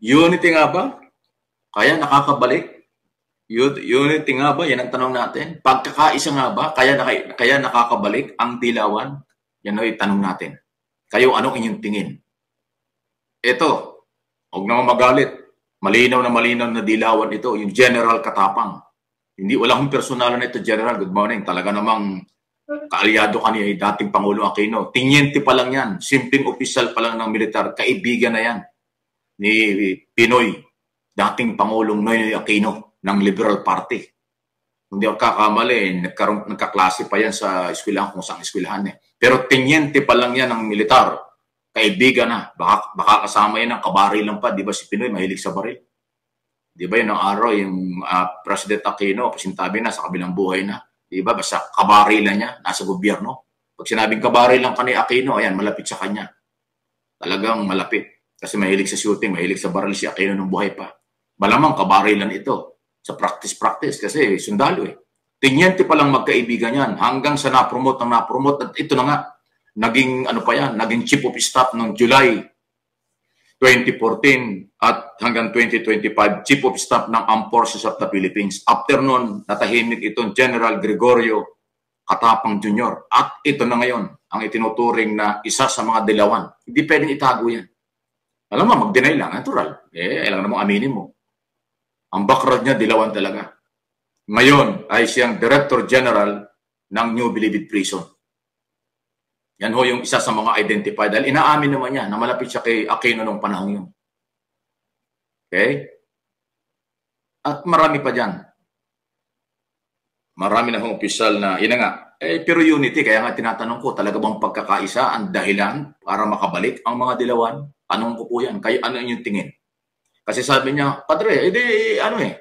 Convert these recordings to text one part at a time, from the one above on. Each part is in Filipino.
Unity nga ba? Kaya nakakabalik? Unity nga ba? Yan ang tanong natin. Pagkakaisa nga ba? Kaya, naka, kaya nakakabalik ang dilawan? Yan ay tanong natin. Kayo, anong inyong tingin? Ito, huwag naman magalit. Malinaw na malinaw na dilawan ito, yung general katapang. Hindi, wala akong personalan na ito, general. Good morning. Talaga namang kaalyado ka ni dating Pangulo Aquino. Tinyente pa lang yan. Simpleng official pa lang ng militar. Kaibigan na yan ni Pinoy, dating Pangulong Noynoy Aquino ng Liberal Party. Hindi ako kakamali, nagkaroon, nagkaklase pa yan sa eskwelahan kung saan eskwelahan eh. Pero tenyente pa lang yan ng militar. Kaibigan na, baka, baka kasama yan ng kabaril lang pa. Di ba si Pinoy mahilig sa baril? Di ba yun ang araw, yung uh, President Aquino, pasintabi na sa kabilang buhay na. Di ba? Basta kabarilan niya, nasa gobyerno. Pag sinabing kabaril lang ni Aquino, ayan, malapit sa kanya. Talagang malapit. Kasi mahilig sa shooting, mahilig sa baril siya, kayo nung buhay pa. Malamang kabarilan ito sa practice-practice kasi sundalo eh. Tinyente pa lang magkaibigan yan hanggang sa na-promote ang na-promote at ito na nga, naging ano pa yan, naging chief of staff ng July 2014 at hanggang 2025, Chief of Staff ng Armed Forces of the Philippines. After noon, natahimik itong General Gregorio Katapang Jr. At ito na ngayon, ang itinuturing na isa sa mga dilawan. Hindi pwedeng itago yan. Alam mo, mag-deny lang, natural. Eh, alam namang aminin mo. Ang background niya, dilawan talaga. Ngayon ay siyang Director General ng New Bilibid Prison. Yan ho yung isa sa mga identified. Dahil inaamin naman niya na malapit siya kay Aquino nung panahon yun. Okay? At marami pa dyan. Marami na hong opisyal na, ina nga, eh, pero unity, kaya nga tinatanong ko, talaga bang pagkakaisa ang dahilan para makabalik ang mga dilawan? Anong ko po yan? Kayo, ano yung tingin? Kasi sabi niya, Padre, edi, eh, ano eh,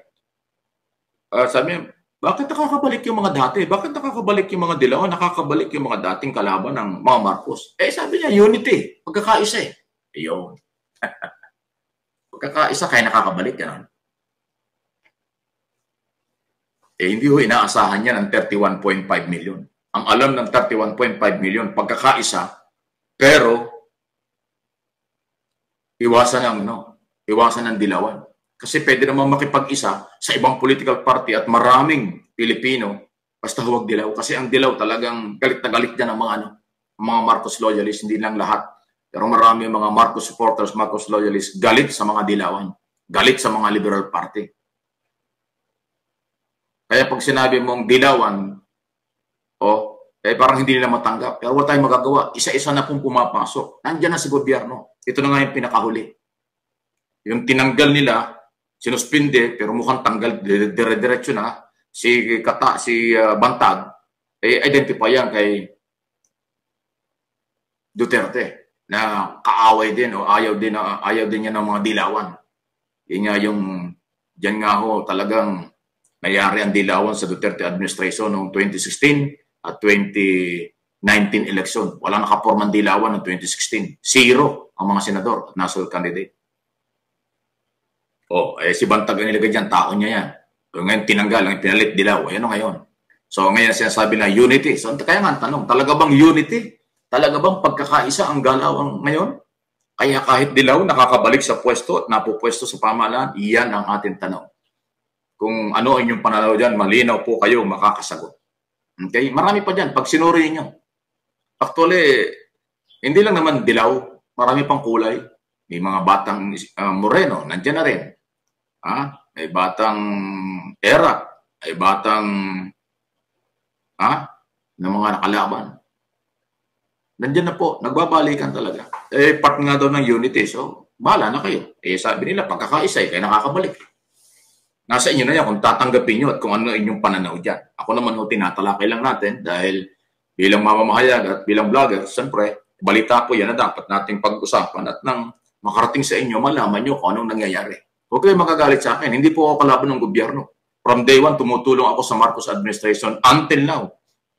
uh, sabi niya, bakit nakakabalik yung mga dati? Bakit nakakabalik yung mga dilaw? Nakakabalik yung mga dating kalaban ng mga Marcos? Eh, sabi niya, unity. Pagkakaisa eh. Ayun. pagkakaisa, kaya nakakabalik yan eh hindi ho inaasahan niya ng 31.5 million. Ang alam ng 31.5 million, pagkakaisa, pero iwasan ang no, iwasan ang dilawan. Kasi pwede naman makipag-isa sa ibang political party at maraming Pilipino basta huwag dilaw. Kasi ang dilaw talagang galit na galit niya ng mga ano, mga Marcos loyalists, hindi lang lahat. Pero marami mga Marcos supporters, Marcos loyalists, galit sa mga dilawan, galit sa mga liberal party. Kaya pag sinabi mong dilawan, oh, eh parang hindi nila matanggap. Pero wala tayong magagawa. Isa-isa na pong pumapasok. Nandiyan na si gobyerno. Ito na nga yung pinakahuli. Yung tinanggal nila, sinuspinde, pero mukhang tanggal, dire-diretso na. Si Kata, si uh, Bantag, eh identify yan kay Duterte na kaaway din o ayaw din na ah, ayaw din niya ng mga dilawan. Yan nga yung diyan nga ho talagang Nangyari ang dilawan sa Duterte administration noong 2016 at 2019 election. Wala nakapormang dilawan noong 2016. Zero ang mga senador at national candidate. Oh, eh si Bantag ang nilagay dyan, tao niya yan. Kung ngayon tinanggal, ang pinalit dilaw, ayan o ngayon. So ngayon sinasabi na unity. So kaya nga tanong, talaga bang unity? Talaga bang pagkakaisa ang galaw ang ngayon? Kaya kahit dilaw, nakakabalik sa pwesto at napupwesto sa pamahalaan, iyan ang ating tanong. Kung ano ang inyong pananaw dyan, malinaw po kayo makakasagot. Okay? Marami pa dyan. Pag sinuri nyo. Actually, hindi lang naman dilaw. Marami pang kulay. May mga batang uh, moreno, nandyan na rin. Ha? Ah, may batang era. May batang ha? Ah, ng mga nakalaban. Nandyan na po. Nagbabalikan talaga. Eh, part nga daw ng unity. So, bala na kayo. Eh, sabi nila, pagkakaisa, eh, kayo nakakabalik. Nasa inyo na yan kung tatanggapin nyo at kung ano inyong pananaw dyan. Ako naman ho, tinatalakay lang natin dahil bilang mamamahayag at bilang vlogger, siyempre, balita po yan na dapat nating pag-usapan at nang makarating sa inyo, malaman nyo kung anong nangyayari. Huwag kayo magagalit sa akin. Hindi po ako kalaban ng gobyerno. From day one, tumutulong ako sa Marcos administration until now.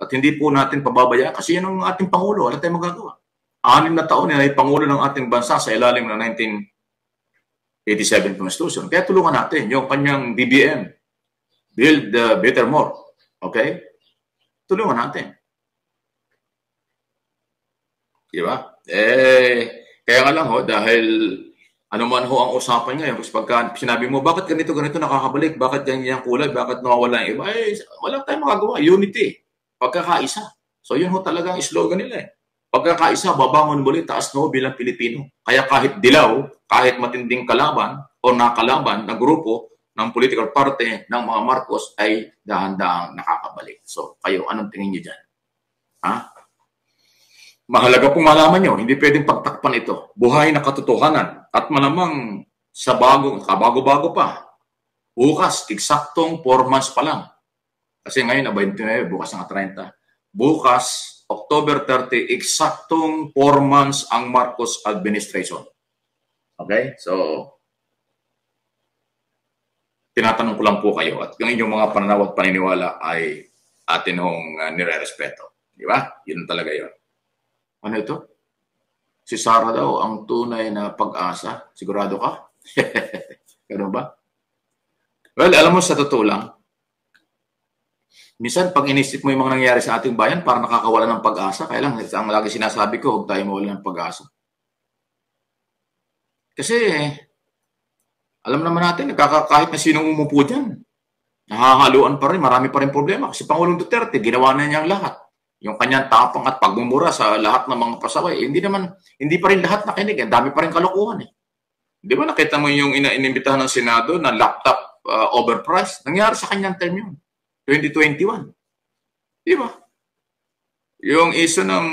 At hindi po natin pababaya kasi yan ang ating Pangulo. Ano tayo magagawa? Anim na taon na ay Pangulo ng ating bansa sa ilalim ng 19 87 Constitution. Kaya tulungan natin yung kanyang BBM, Build the Better More. Okay? Tulungan natin. Di ba? Eh, kaya nga lang ho, dahil ano man ho ang usapan ngayon, kasi pagka sinabi mo, bakit ganito, ganito nakakabalik, bakit ganyan yung kulay, bakit nawawala yung iba, eh, wala tayong magagawa, unity, pagkakaisa. So yun ho talagang slogan nila eh pagkakaisa, babangon muli taas no bilang Pilipino. Kaya kahit dilaw, kahit matinding kalaban o nakalaban na grupo ng political party ng mga Marcos ay dahan-dahang nakakabalik. So, kayo, anong tingin niyo dyan? Ha? Mahalaga pong malaman nyo, hindi pwedeng pagtakpan ito. Buhay na katotohanan at malamang sa bagong, kabago-bago pa. Bukas, eksaktong 4 months pa lang. Kasi ngayon, na 29, bukas na 30. Bukas, October 30, eksaktong 4 months ang Marcos administration. Okay? So, tinatanong ko lang po kayo at ang inyong mga pananaw at paniniwala ay atin hong uh, nire-respeto. Di ba? Yun talaga yun. Ano ito? Si Sarah daw, ang tunay na pag-asa. Sigurado ka? Ganun ba? Well, alam mo, sa totoo lang, Minsan, pag inisip mo yung mga nangyayari sa ating bayan, para nakakawala ng pag-asa. Kaya lang, ang lagi sinasabi ko, huwag tayo mawala ng pag-asa. Kasi, alam naman natin, kahit na sinong umupo dyan, nahahaluan pa rin, marami pa rin problema. Kasi Pangulong Duterte, ginawa na niya ang lahat. Yung kanyang tapang at pagmumura sa lahat ng mga pasaway, eh, hindi naman, hindi pa rin lahat nakinig. Ang dami pa rin kalokohan eh. Di ba nakita mo yung ina inimbitahan ng Senado na laptop uh, overpriced? Nangyari sa kanyang term yun. 2021. Di ba? Yung iso ng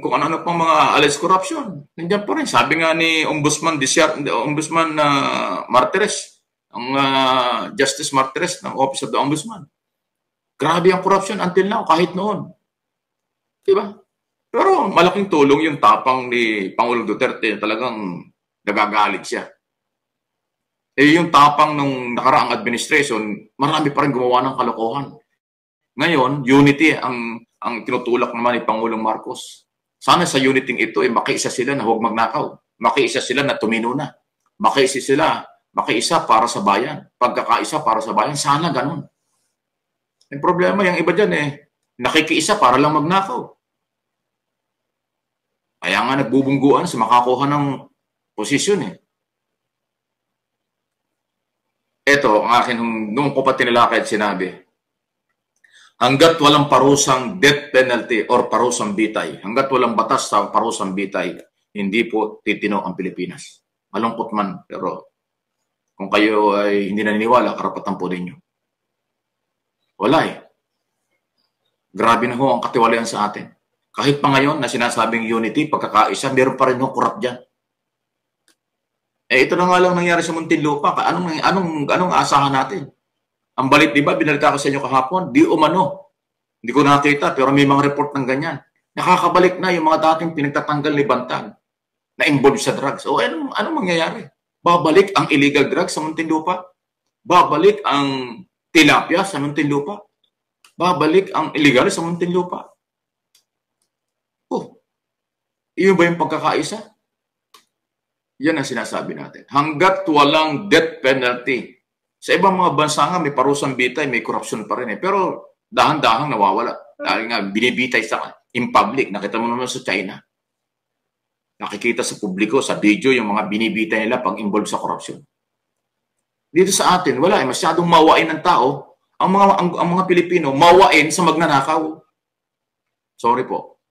kung ano-ano pang mga alleged corruption, nandiyan pa rin. Sabi nga ni Ombudsman, Disiar, Ombudsman na uh, Martires, ang uh, Justice Martires ng Office of the Ombudsman. Grabe ang corruption until now, kahit noon. Di ba? Pero malaking tulong yung tapang ni Pangulong Duterte. na Talagang nagagalit siya. Eh yung tapang nung nakaraang administration, marami pa rin gumawa ng kalokohan. Ngayon, unity ang ang tinutulak naman ni Pangulong Marcos. Sana sa unity ito ay eh, makiisa sila na huwag magnakaw. Makiisa sila na tumino na. Makiisa sila, makiisa para sa bayan. Pagkakaisa para sa bayan, sana ganun. Ang problema, yung iba dyan eh, nakikiisa para lang magnakaw. Kaya nga nagbubungguan sa makakuha ng posisyon eh. Ito, ang akin, nung ko pa tinilakay at sinabi, hanggat walang parusang death penalty or parusang bitay, hanggat walang batas sa parusang bitay, hindi po titino ang Pilipinas. Malungkot man, pero kung kayo ay hindi naniniwala, karapatan po ninyo. Wala eh. Grabe na ho ang katiwalayan sa atin. Kahit pa ngayon na sinasabing unity, pagkakaisa, meron pa rin ho corrupt dyan. Eh ito na nga lang nangyari sa Muntinlupa. Anong, anong, anong asahan natin? Ang balit, di ba, binalita ko sa inyo kahapon, di umano. Hindi ko nakita, pero may mga report ng ganyan. Nakakabalik na yung mga dating pinagtatanggal ni Bantan na involved sa drugs. O ano, ano mangyayari? Babalik ang illegal drugs sa Muntinlupa? Babalik ang tilapia sa Muntinlupa? Babalik ang illegal sa Muntinlupa? Oh, iyo ba yung pagkakaisa? Yan ang sinasabi natin. Hanggat walang death penalty sa ibang mga bansa nga, may parusang bitay, may korupsyon pa rin eh. Pero dahan-dahang nawawala. Dahil nga, binibitay sa in public. Nakita mo naman sa China. Nakikita sa publiko, sa video, yung mga binibitay nila pag involved sa korupsyon. Dito sa atin, wala eh. Masyadong mawain ng tao. Ang mga, ang, ang mga Pilipino, mawain sa magnanakaw. Sorry po.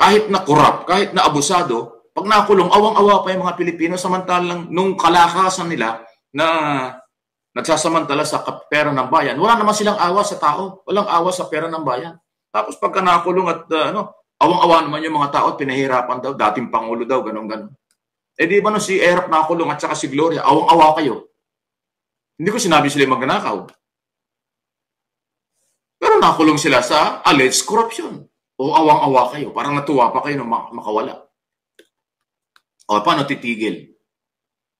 Kahit na corrupt, kahit na abusado, pag nakulong, awang-awa pa yung mga Pilipino samantalang nung kalakasan nila, na nagsasamantala sa pera ng bayan. Wala naman silang awa sa tao. Walang awa sa pera ng bayan. Tapos pagka nakulong at uh, ano, awang-awa naman yung mga tao at pinahirapan daw, dating Pangulo daw, ganun-ganun. Eh di ba no, si Erap nakulong at saka si Gloria, awang-awa kayo. Hindi ko sinabi sila magnanakaw. Pero nakulong sila sa alleged corruption. O awang-awa kayo. Parang natuwa pa kayo na makawala. O paano titigil?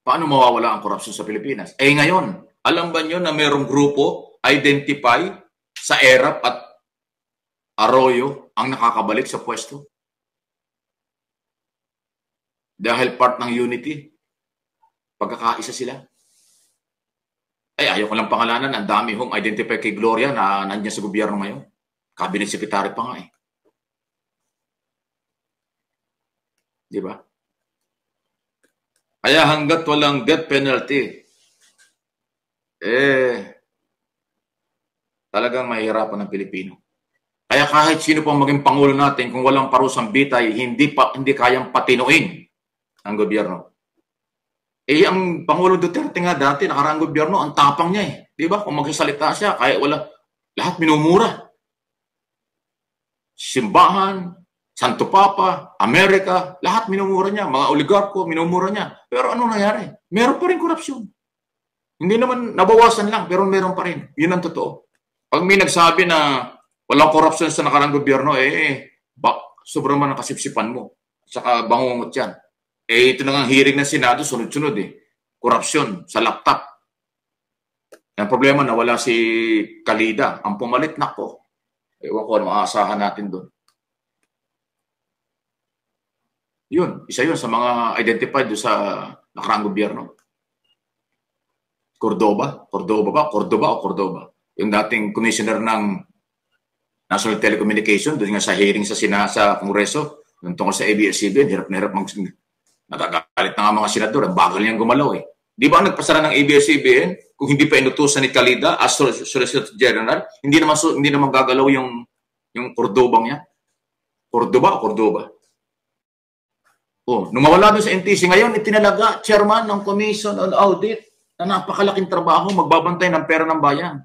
paano mawawala ang korupsyon sa Pilipinas? Eh ngayon, alam ba nyo na mayroong grupo identify sa ERAP at Arroyo ang nakakabalik sa pwesto? Dahil part ng unity, pagkakaisa sila. Ay, ayaw ko lang pangalanan. Ang dami hong identify kay Gloria na nandiyan sa gobyerno ngayon. Cabinet Secretary pa nga eh. Di ba? Kaya hanggat walang death penalty, eh, talagang mahihirapan ng Pilipino. Kaya kahit sino pang maging pangulo natin, kung walang parusang bitay, hindi, pa, hindi kayang patinuin ang gobyerno. Eh, ang Pangulo Duterte nga dati, nakaraang gobyerno, ang tapang niya eh. Di ba? Kung magsasalita siya, kahit wala, lahat minumura. Simbahan, Santo Papa, Amerika, lahat minumura niya. Mga oligarko, minumura niya. Pero ano nangyari? Meron pa rin korupsyon. Hindi naman nabawasan lang, pero meron pa rin. Yun ang totoo. Pag may nagsabi na walang korupsyon sa nakarang gobyerno, eh, eh bak, sobrang man ang kasipsipan mo. Tsaka bangungot yan. Eh, ito na nga hearing ng Senado, sunod-sunod eh. Korupsyon sa laptop. Ang problema na wala si Kalida. Ang pumalit na ko. Ewan ko, maaasahan natin doon. Yun, isa yun sa mga identified do sa nakaraang gobyerno. Cordoba, Cordoba ba? Cordoba o Cordoba? Yung dating commissioner ng National Telecommunication, doon nga sa hearing sa Sina sa Kongreso, nung tungkol sa ABS-CBN, hirap na hirap mag... Nagagalit na nga mga senador, ang bagal niyang gumalaw eh. Di ba ang nagpasara ng ABS-CBN kung hindi pa inutusan ni Kalida as Solicitor General, hindi naman hindi naman gagalaw yung yung Cordoba niya. Cordoba o Cordoba? Oh, nung mawala doon sa NTC, ngayon itinalaga chairman ng Commission on Audit na napakalaking trabaho, magbabantay ng pera ng bayan.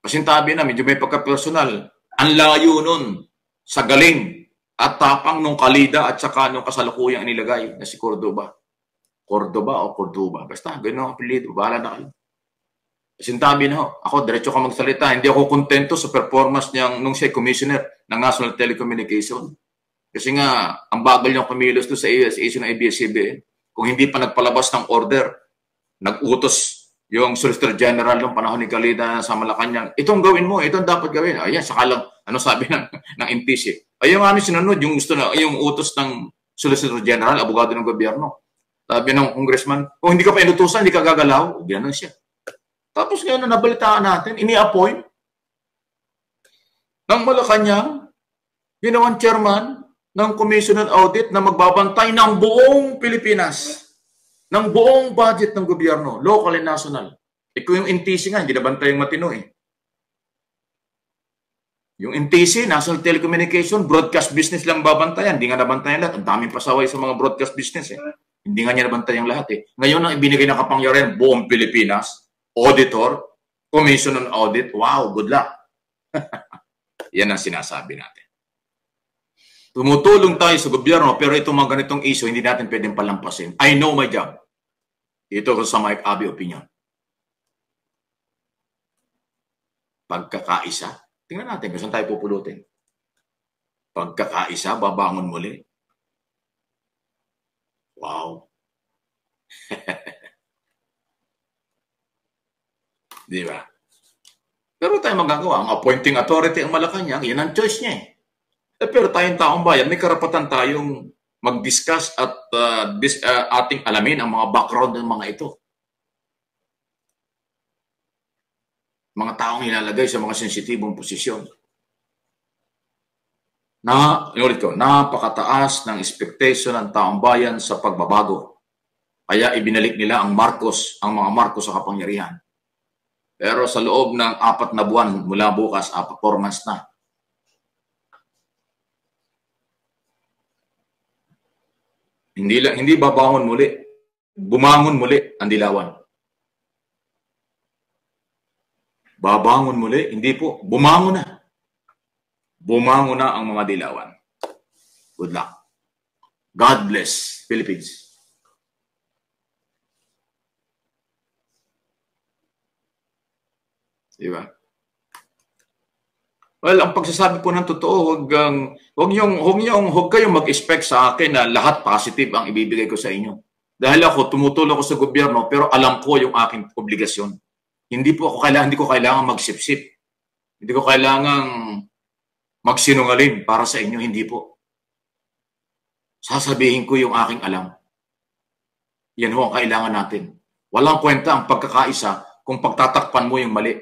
Pasintabi na, medyo may pagka-personal. Ang layo nun sa galing at tapang nung kalida at saka nung kasalukuyang inilagay na si Cordoba. Cordoba o Cordoba. Basta, ganun ang apelido. Bahala na kayo. Sintabi na ho, ako diretso ka magsalita. Hindi ako kontento sa performance niyang nung siya commissioner ng National Telecommunication. Kasi nga, ang bagal yung kumilos to sa ASAC ng ABS-CBN kung hindi pa nagpalabas ng order, nag-utos yung Solicitor General ng panahon ni Galida sa Malacanang, itong gawin mo, itong dapat gawin. Ayan, saka lang, ano sabi ng, ng MPC? Ayun nga namin sinunod, yung, gusto na, yung utos ng Solicitor General, abogado ng gobyerno. Sabi ng congressman, kung hindi ka pa inutusan, hindi ka gagalaw. Ganun siya. Tapos ngayon ano, na nabalitaan natin, ini-appoint ng Malacanang, ginawang chairman, ng Commission on Audit na magbabantay ng buong Pilipinas, ng buong budget ng gobyerno, local and national. Ikaw eh, yung NTC nga, hindi nabantay yung matino eh. Yung NTC, National Telecommunication, broadcast business lang babantayan. Hindi nga nabantayan lahat. Ang daming pasaway sa mga broadcast business eh. Hindi nga niya nabantayan lahat eh. Ngayon ang ibinigay na kapangyarihan buong Pilipinas, auditor, commission on audit, wow, good luck. Yan ang sinasabi natin. Tumutulong tayo sa gobyerno pero itong mga ganitong issue hindi natin pwedeng palampasin. I know my job. Ito ko sa Mike Abbey opinion. Pagkakaisa. Tingnan natin kung saan tayo pupulutin. Pagkakaisa, babangon muli. Wow. Di ba? Pero tayo magagawa. Ang appointing authority ang Malacanang, yan ang choice niya eh. Eh, pero tayong taong bayan, may karapatan tayong mag-discuss at uh, dis, uh, ating alamin ang mga background ng mga ito. Mga taong nilalagay sa mga sensitibong posisyon. Na, inulit ko, napakataas ng expectation ng taong bayan sa pagbabago. Kaya ibinalik nila ang Marcos, ang mga Marcos sa kapangyarihan. Pero sa loob ng apat na buwan mula bukas, apat four months na, Hindi hindi babangon muli. Bumangon muli ang dilawan. Babangon muli? Hindi po. Bumangon na. Bumangon na ang mga dilawan. Good luck. God bless Philippines. Diba? Well, ang pagsasabi po ng totoo, huwag, um, huwag, niyong, huwag, niyong, huwag kayong mag-expect sa akin na lahat positive ang ibibigay ko sa inyo. Dahil ako, tumutulong ko sa gobyerno, pero alam ko yung aking obligasyon. Hindi po ako kailangan, hindi ko kailangan magsipsip. Hindi ko kailangan magsinungaling para sa inyo, hindi po. Sasabihin ko yung aking alam. Yan ho ang kailangan natin. Walang kwenta ang pagkakaisa kung pagtatakpan mo yung mali.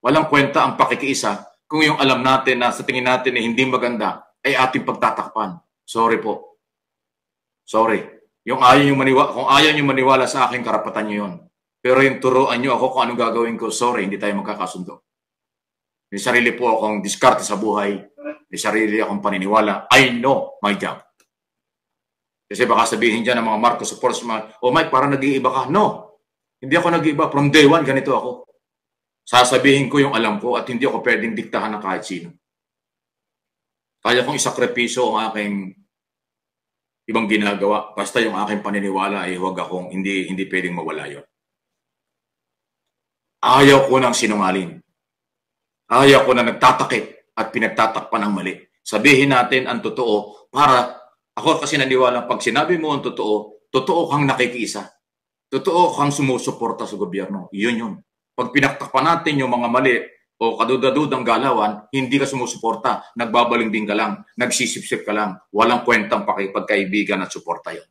Walang kwenta ang pakikiisa kung yung alam natin na sa tingin natin na hindi maganda ay ating pagtatakpan. Sorry po. Sorry. Yung ayaw nyo maniwala, kung ayaw nyo maniwala sa akin, karapatan nyo yun. Pero yung turuan nyo ako kung anong gagawin ko, sorry, hindi tayo magkakasundo. May sarili po akong diskarte sa buhay. May sarili akong paniniwala. I know my job. Kasi baka sabihin dyan ng mga Marcos supporters, mga, oh Mike, parang nag-iiba ka. No. Hindi ako nag-iiba. From day one, ganito ako. Sasabihin ko yung alam ko at hindi ako pwedeng diktahan ng kahit sino. Kaya kong isakripiso ang aking ibang ginagawa basta yung aking paniniwala ay huwag akong hindi hindi pwedeng mawala yon. Ayaw ko ng sinungaling. Ayaw ko na nagtatakip at pinagtatakpan ang mali. Sabihin natin ang totoo para ako kasi naniwala pag sinabi mo ang totoo, totoo kang nakikisa. Totoo kang sumusuporta sa gobyerno. Yun yun. Pag pinaktak pa natin yung mga mali o kadudadudang galawan, hindi ka sumusuporta. din ka lang. Nagsisipsip ka lang. Walang kwentang pagkaibigan at suporta yun.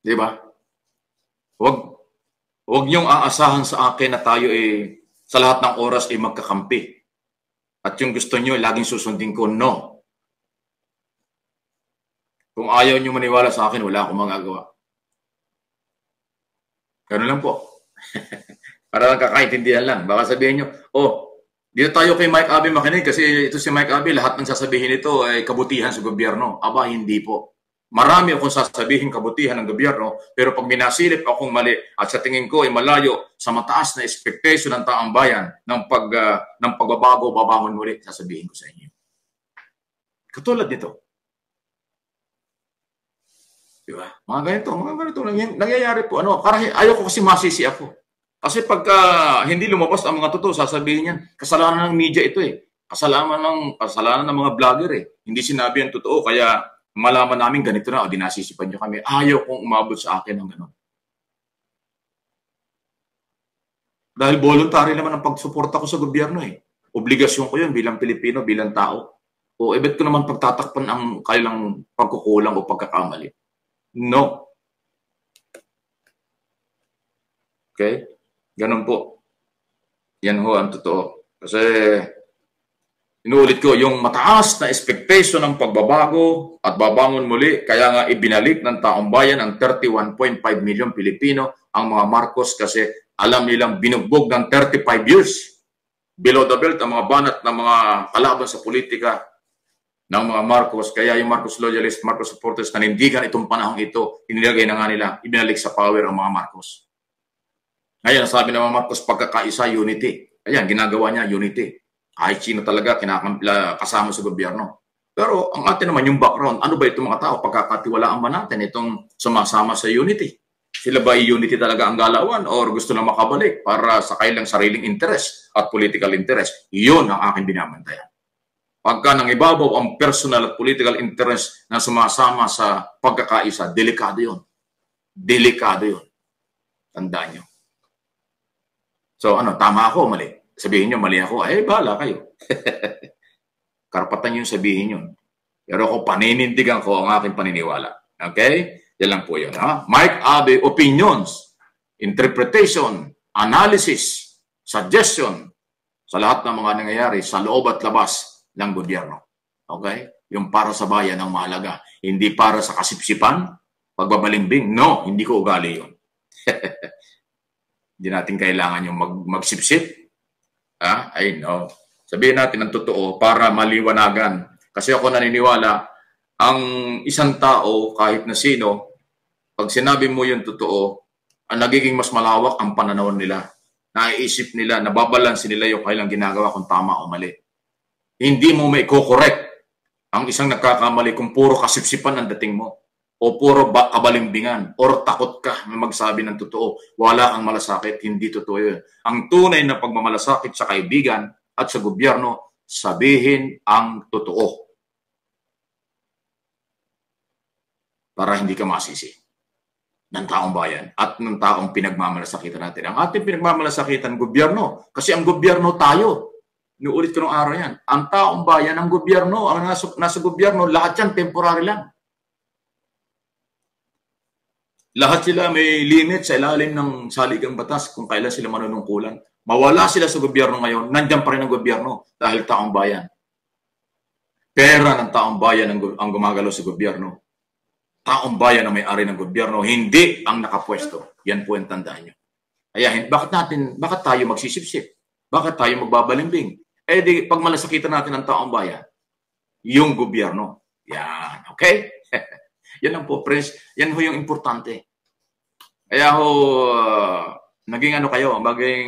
Di ba? Huwag, huwag niyong aasahan sa akin na tayo eh, sa lahat ng oras ay eh, magkakampi. At yung gusto niyo, laging susundin ko, no. Kung ayaw niyo maniwala sa akin, wala akong magagawa. Ganun lang po. Para lang kakaintindihan lang. Baka sabihin nyo, oh, dito tayo kay Mike Abe makinig kasi ito si Mike Abe, lahat ng sasabihin ito ay kabutihan sa gobyerno. Aba, hindi po. Marami akong sasabihin kabutihan ng gobyerno, pero pag minasilip akong mali at sa tingin ko ay malayo sa mataas na expectation ng taong bayan ng, pag, uh, ng pagbabago, babangon muli, sasabihin ko sa inyo. Katulad nito, Di ba? Mga ganito, mga ganito. Nangyayari po. Ano, karahi, ayaw ko kasi masisi ako. Kasi pagka hindi lumabas ang mga totoo, sasabihin niyan, kasalanan ng media ito eh. Kasalanan ng, kasalanan ng mga vlogger eh. Hindi sinabi ang totoo, kaya malaman namin ganito na, o dinasisipan niyo kami, ayaw kong umabot sa akin ng ganun. Dahil voluntary naman ang pagsuporta ko sa gobyerno eh. Obligasyon ko yun bilang Pilipino, bilang tao. O, eh, ko naman pagtatakpan ang kailang pagkukulang o pagkakamali? No. Okay? Ganun po. Yan ho ang totoo. Kasi inuulit ko, yung mataas na expectation ng pagbabago at babangon muli, kaya nga ibinalik ng taong bayan ang 31.5 milyon Pilipino ang mga Marcos kasi alam nilang binugbog ng 35 years below the belt ang mga banat ng mga kalaban sa politika ng mga Marcos. Kaya yung Marcos loyalist, Marcos supporters nanindigan itong panahong ito, inilagay na nga nila, ibinalik sa power ang mga Marcos. Ngayon, sabi ng mga Marcos, pagkakaisa, unity. Ayan, ginagawa niya, unity. Kahit sino talaga kasama sa gobyerno. Pero ang atin naman yung background, ano ba itong mga tao? Pagkakatiwalaan ba natin itong sumasama sa unity? Sila ba unity talaga ang galawan o gusto na makabalik para sa kailang sariling interest at political interest? Yun ang aking binamantayan pagka nang ibabaw ang personal at political interest na sumasama sa pagkakaisa, delikado yon. Delikado yon. Tandaan nyo. So ano, tama ako mali? Sabihin nyo, mali ako. Eh, bahala kayo. Karapatan yung sabihin yun. Pero ako paninindigan ko ang aking paniniwala. Okay? Yan lang po yun. Ha? Mike Abe, opinions, interpretation, analysis, suggestion sa lahat ng mga nangyayari sa loob at labas ng gobyerno. Okay? Yung para sa bayan ang mahalaga. Hindi para sa kasipsipan, pagbabalimbing. No, hindi ko ugali yun. hindi natin kailangan yung mag, magsipsip. Ah, I know. Sabihin natin ang totoo para maliwanagan. Kasi ako naniniwala, ang isang tao, kahit na sino, pag sinabi mo yung totoo, ang nagiging mas malawak ang pananaw nila. Naiisip nila, nababalansin nila yung kailang ginagawa kung tama o mali. Hindi mo may correct ang isang nagkakamali kung puro kasipsipan ang dating mo o puro ba- kabalimbingan or takot ka na magsabi ng totoo. Wala kang malasakit, hindi totoo yun. Ang tunay na pagmamalasakit sa kaibigan at sa gobyerno, sabihin ang totoo. Para hindi ka masisi ng taong bayan at ng taong pinagmamalasakitan natin. Ang ating pinagmamalasakitan, gobyerno. Kasi ang gobyerno tayo. Inuulit ko nung araw yan. Ang taong bayan, ang gobyerno, ang nasa, nasa gobyerno, lahat yan temporary lang. Lahat sila may limit sa ilalim ng saligang batas kung kailan sila manunungkulan. Mawala sila sa gobyerno ngayon, nandiyan pa rin ang gobyerno dahil taong bayan. Pera ng taong bayan ang, ang gumagalaw sa gobyerno. Taong bayan ang may-ari ng gobyerno, hindi ang nakapwesto. Yan po ang tandaan nyo. Kaya bakit natin, bakit tayo magsisipsip? Bakit tayo magbabalimbing? eh di pag malasakitan natin ang taong bayan, yung gobyerno. Yan, okay? yan ang po, Prince. Yan ho yung importante. Kaya ho, uh, naging ano kayo, maging,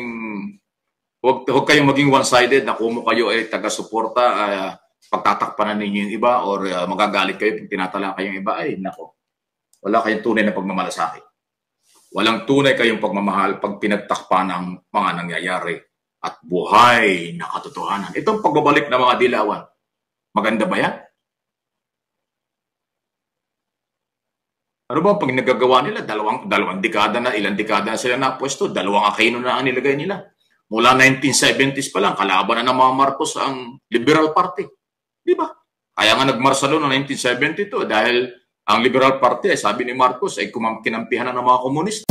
huwag, huwag kayong maging one-sided na kumo kayo ay eh, taga-suporta, uh, pagtatakpanan ninyo yung iba or uh, magagalit kayo pag tinatala kayong iba, ay nako, wala kayong tunay na pagmamalasakit. Walang tunay kayong pagmamahal pag pinagtakpan ang mga nangyayari at buhay na katotohanan. Itong pagbabalik ng mga dilawan, maganda ba yan? Ano ba pag nagagawa nila? Dalawang, dalawang dekada na, ilang dekada na sila na pwesto, dalawang akino na ang nilagay nila. Mula 1970s pa lang, kalaban na ng mga Marcos ang Liberal Party. Di ba? Kaya nga nagmarsa noong 1972 dahil ang Liberal Party, ay sabi ni Marcos, ay kinampihan na ng mga komunista.